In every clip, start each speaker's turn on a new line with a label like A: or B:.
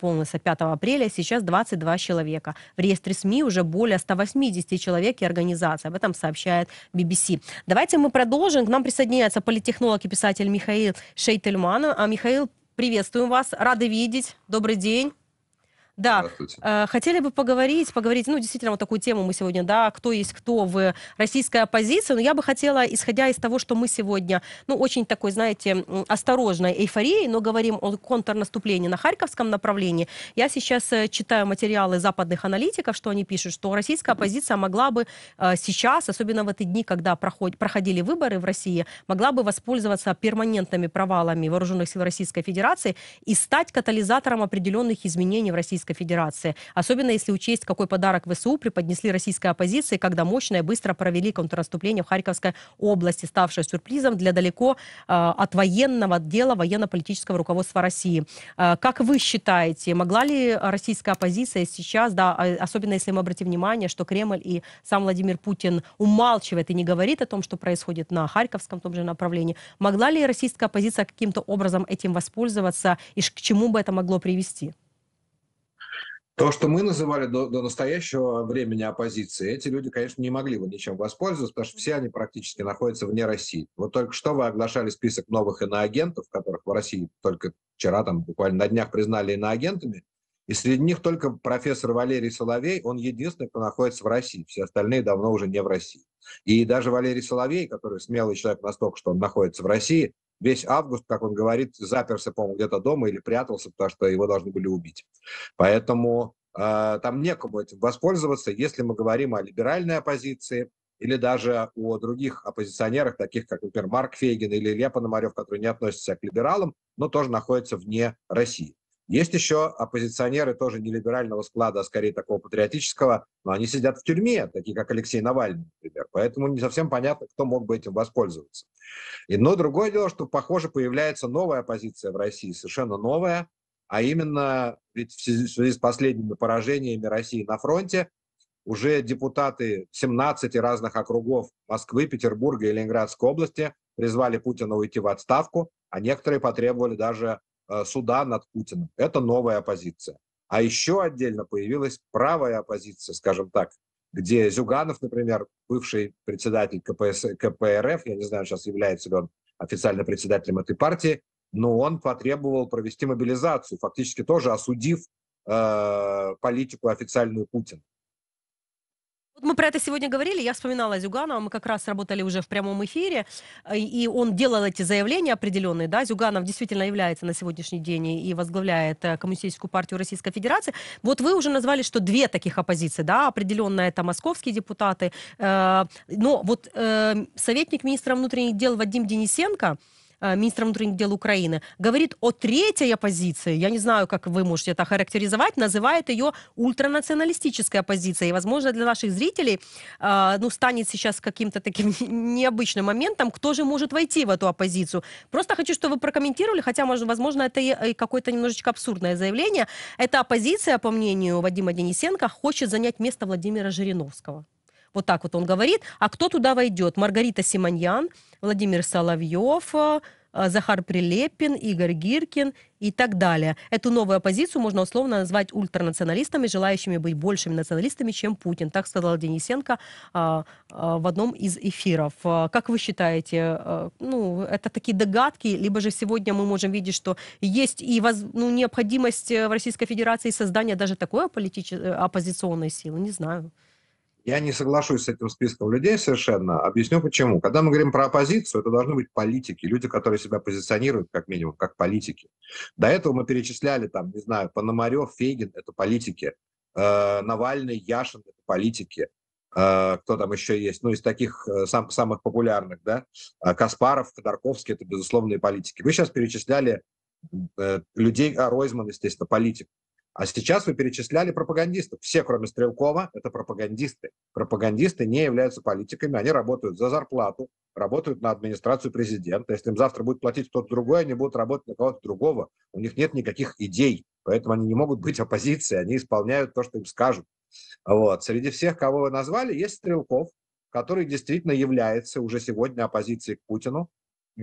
A: исполнился 5 апреля, сейчас 22 человека. В реестре СМИ уже более 180 человек и организаций. Об этом сообщает BBC. Давайте мы продолжим. К нам присоединяется политтехнолог и писатель Михаил Шейтельман. А, Михаил, приветствуем вас. Рады видеть. Добрый день. Да, э, хотели бы поговорить, поговорить, ну, действительно, вот такую тему мы сегодня, да, кто есть кто в российской оппозиции, но я бы хотела, исходя из того, что мы сегодня, ну, очень такой, знаете, осторожной эйфорией, но говорим о контрнаступлении на Харьковском направлении. Я сейчас э, читаю материалы западных аналитиков, что они пишут, что российская оппозиция могла бы э, сейчас, особенно в эти дни, когда проход, проходили выборы в России, могла бы воспользоваться перманентными провалами вооруженных сил Российской Федерации и стать катализатором определенных изменений в Российской Российской Федерации. Особенно если учесть, какой подарок ВСУ преподнесли российской оппозиции, когда мощно и быстро провели контрнаступление в Харьковской области, ставшее сюрпризом для далеко э, от военного дела военно-политического руководства России. Э, как вы считаете, могла ли российская оппозиция сейчас, да, а, особенно если мы обратим внимание, что Кремль и сам Владимир Путин умалчивает и не говорит о том, что происходит на Харьковском том же направлении, могла ли российская оппозиция каким-то образом этим воспользоваться и к чему бы это могло привести?
B: То, что мы называли до, до настоящего времени оппозицией, эти люди, конечно, не могли бы ничем воспользоваться, потому что все они практически находятся вне России. Вот только что вы оглашали список новых иноагентов, которых в России только вчера, там буквально на днях признали иноагентами, и среди них только профессор Валерий Соловей, он единственный, кто находится в России, все остальные давно уже не в России. И даже Валерий Соловей, который смелый человек настолько, что он находится в России, весь август, как он говорит, заперся, по-моему, где-то дома или прятался, потому что его должны были убить. Поэтому э, там некому этим воспользоваться, если мы говорим о либеральной оппозиции или даже о других оппозиционерах, таких как, например, Марк Фейгин или Илья Пономарев, которые не относятся к либералам, но тоже находятся вне России. Есть еще оппозиционеры тоже не либерального склада, а скорее такого патриотического, но они сидят в тюрьме, такие как Алексей Навальный, например. Поэтому не совсем понятно, кто мог бы этим воспользоваться. И, но другое дело, что, похоже, появляется новая оппозиция в России, совершенно новая, а именно ведь в связи с последними поражениями России на фронте уже депутаты 17 разных округов Москвы, Петербурга и Ленинградской области призвали Путина уйти в отставку, а некоторые потребовали даже Э, суда над Путиным. Это новая оппозиция. А еще отдельно появилась правая оппозиция, скажем так, где Зюганов, например, бывший председатель КПС, КПРФ, я не знаю, сейчас является ли он официально председателем этой партии, но он потребовал провести мобилизацию, фактически тоже осудив э, политику официальную Путина.
A: Мы про это сегодня говорили, я вспоминала Зюганова, мы как раз работали уже в прямом эфире, э, и он делал эти заявления определенные, да, Зюганов действительно является на сегодняшний день и возглавляет э, Коммунистическую партию Российской Федерации. Вот вы уже назвали, что две таких оппозиции, да, определенно это московские депутаты, э, но вот советник министра внутренних дел Вадим Денисенко, Э, министра внутренних дел Украины, говорит о третьей оппозиции, я не знаю, как вы можете это характеризовать, называет ее ультранационалистической оппозицией. И, возможно, для наших зрителей э, ну, станет сейчас каким-то таким необычным моментом, кто же может войти в эту оппозицию. Просто хочу, чтобы вы прокомментировали, хотя, возможно, это и какое-то немножечко абсурдное заявление. Эта оппозиция, по мнению Вадима Денисенко, хочет занять место Владимира Жириновского. Вот так вот он говорит. А кто туда войдет? Маргарита Симоньян, Владимир Соловьев, э, Захар Прилепин, Игорь Гиркин и так далее. Эту новую оппозицию можно условно назвать ультранационалистами, желающими быть большими националистами, чем Путин. Так сказал Денисенко э, э, в одном из эфиров. как вы считаете, ну, это такие догадки, либо же сегодня мы можем видеть, что есть и воз, ну, необходимость в Российской Федерации создания даже такой оппозиционной силы? Не знаю.
B: Я не соглашусь с этим списком людей совершенно. Объясню почему. Когда мы говорим про оппозицию, это должны быть политики, люди, которые себя позиционируют как минимум как политики. До этого мы перечисляли там, не знаю, Пономарев, Фейгин – это политики, э, Навальный, Яшин – это политики, э, кто там еще есть, ну, из таких э, сам, самых популярных, да, а Каспаров, Ходорковский – это безусловные политики. Вы сейчас перечисляли людей, а Ройзман, естественно, политик. А сейчас вы перечисляли пропагандистов. Все, кроме Стрелкова, это пропагандисты. Пропагандисты не являются политиками, они работают за зарплату, работают на администрацию президента. Если им завтра будет платить кто-то другой, они будут работать на кого-то другого. У них нет никаких идей, поэтому они не могут быть оппозицией, они исполняют то, что им скажут. Вот. Среди всех, кого вы назвали, есть Стрелков, который действительно является уже сегодня оппозицией к Путину,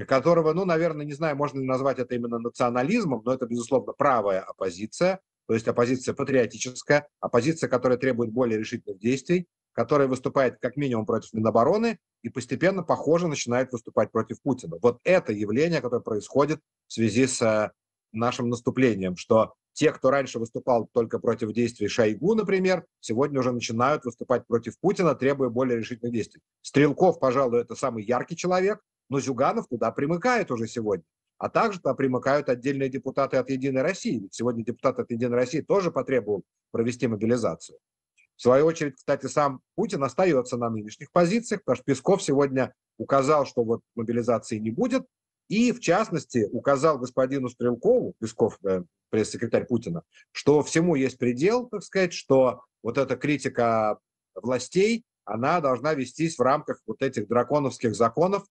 B: которого, ну, наверное, не знаю, можно ли назвать это именно национализмом, но это, безусловно, правая оппозиция, то есть оппозиция патриотическая, оппозиция, которая требует более решительных действий, которая выступает как минимум против Минобороны и постепенно, похоже, начинает выступать против Путина. Вот это явление, которое происходит в связи с э, нашим наступлением, что те, кто раньше выступал только против действий Шойгу, например, сегодня уже начинают выступать против Путина, требуя более решительных действий. Стрелков, пожалуй, это самый яркий человек, но Зюганов туда примыкает уже сегодня а также там примыкают отдельные депутаты от «Единой России». Ведь сегодня депутат от «Единой России» тоже потребовал провести мобилизацию. В свою очередь, кстати, сам Путин остается на нынешних позициях, потому что Песков сегодня указал, что вот мобилизации не будет, и, в частности, указал господину Стрелкову, Песков, э, пресс-секретарь Путина, что всему есть предел, так сказать, что вот эта критика властей, она должна вестись в рамках вот этих драконовских законов,